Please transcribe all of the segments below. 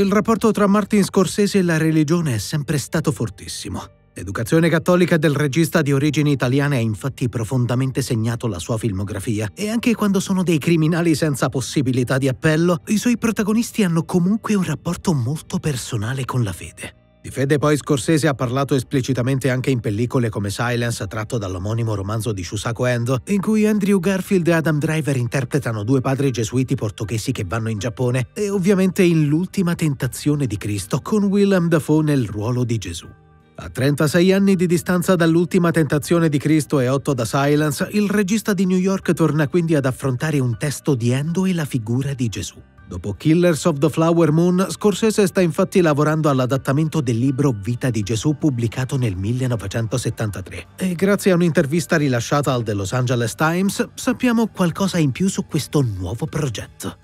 il rapporto tra Martin Scorsese e la religione è sempre stato fortissimo. L'educazione cattolica del regista di origini italiane ha infatti profondamente segnato la sua filmografia e anche quando sono dei criminali senza possibilità di appello, i suoi protagonisti hanno comunque un rapporto molto personale con la fede. Di fede poi Scorsese ha parlato esplicitamente anche in pellicole come Silence, tratto dall'omonimo romanzo di Shusako Endo, in cui Andrew Garfield e Adam Driver interpretano due padri gesuiti portoghesi che vanno in Giappone, e ovviamente in L'ultima tentazione di Cristo, con Willem Dafoe nel ruolo di Gesù. A 36 anni di distanza dall'ultima tentazione di Cristo e 8 da Silence, il regista di New York torna quindi ad affrontare un testo di Endo e la figura di Gesù. Dopo Killers of the Flower Moon, Scorsese sta infatti lavorando all'adattamento del libro Vita di Gesù pubblicato nel 1973 e grazie a un'intervista rilasciata al The Los Angeles Times sappiamo qualcosa in più su questo nuovo progetto.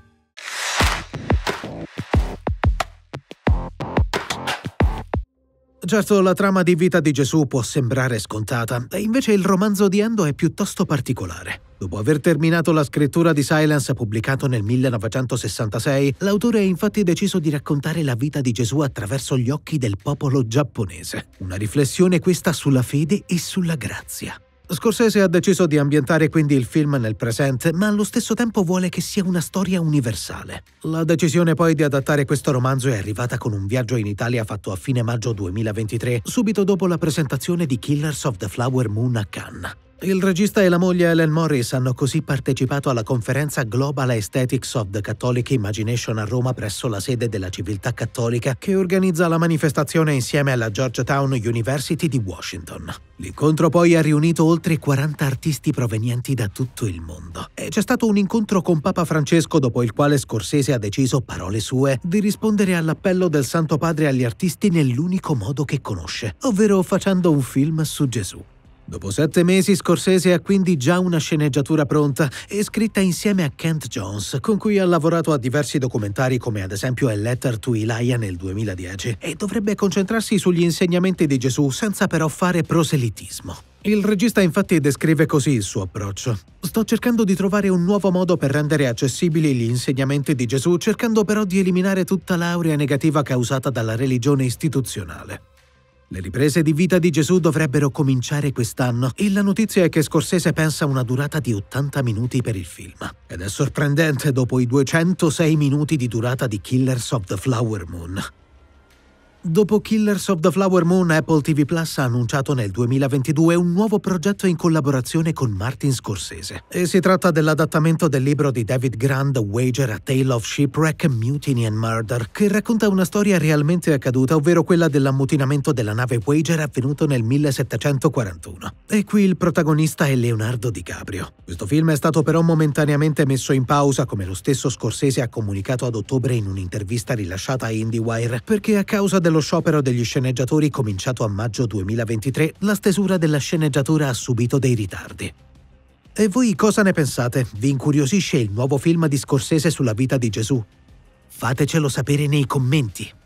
Certo, la trama di vita di Gesù può sembrare scontata, e invece il romanzo di Endo è piuttosto particolare. Dopo aver terminato la scrittura di Silence pubblicato nel 1966, l'autore ha infatti deciso di raccontare la vita di Gesù attraverso gli occhi del popolo giapponese. Una riflessione questa sulla fede e sulla grazia. Scorsese ha deciso di ambientare quindi il film nel presente, ma allo stesso tempo vuole che sia una storia universale. La decisione poi di adattare questo romanzo è arrivata con un viaggio in Italia fatto a fine maggio 2023, subito dopo la presentazione di Killers of the Flower Moon a Cannes. Il regista e la moglie Ellen Morris hanno così partecipato alla conferenza Global Aesthetics of the Catholic Imagination a Roma presso la sede della Civiltà Cattolica che organizza la manifestazione insieme alla Georgetown University di Washington. L'incontro poi ha riunito oltre 40 artisti provenienti da tutto il mondo. E c'è stato un incontro con Papa Francesco dopo il quale Scorsese ha deciso, parole sue, di rispondere all'appello del Santo Padre agli artisti nell'unico modo che conosce, ovvero facendo un film su Gesù. Dopo sette mesi Scorsese ha quindi già una sceneggiatura pronta e scritta insieme a Kent Jones, con cui ha lavorato a diversi documentari come ad esempio A Letter to Elijah nel 2010 e dovrebbe concentrarsi sugli insegnamenti di Gesù senza però fare proselitismo. Il regista infatti descrive così il suo approccio. Sto cercando di trovare un nuovo modo per rendere accessibili gli insegnamenti di Gesù, cercando però di eliminare tutta l'aurea negativa causata dalla religione istituzionale. Le riprese di vita di Gesù dovrebbero cominciare quest'anno e la notizia è che Scorsese pensa a una durata di 80 minuti per il film. Ed è sorprendente dopo i 206 minuti di durata di Killers of the Flower Moon. Dopo Killers of the Flower Moon, Apple TV Plus ha annunciato nel 2022 un nuovo progetto in collaborazione con Martin Scorsese. E si tratta dell'adattamento del libro di David Grand Wager a Tale of Shipwreck, Mutiny and Murder, che racconta una storia realmente accaduta, ovvero quella dell'ammutinamento della nave Wager avvenuto nel 1741. E qui il protagonista è Leonardo DiCaprio. Questo film è stato però momentaneamente messo in pausa, come lo stesso Scorsese ha comunicato ad ottobre in un'intervista rilasciata a IndieWire, perché a causa del dello sciopero degli sceneggiatori cominciato a maggio 2023, la stesura della sceneggiatura ha subito dei ritardi. E voi cosa ne pensate? Vi incuriosisce il nuovo film di Scorsese sulla vita di Gesù? Fatecelo sapere nei commenti.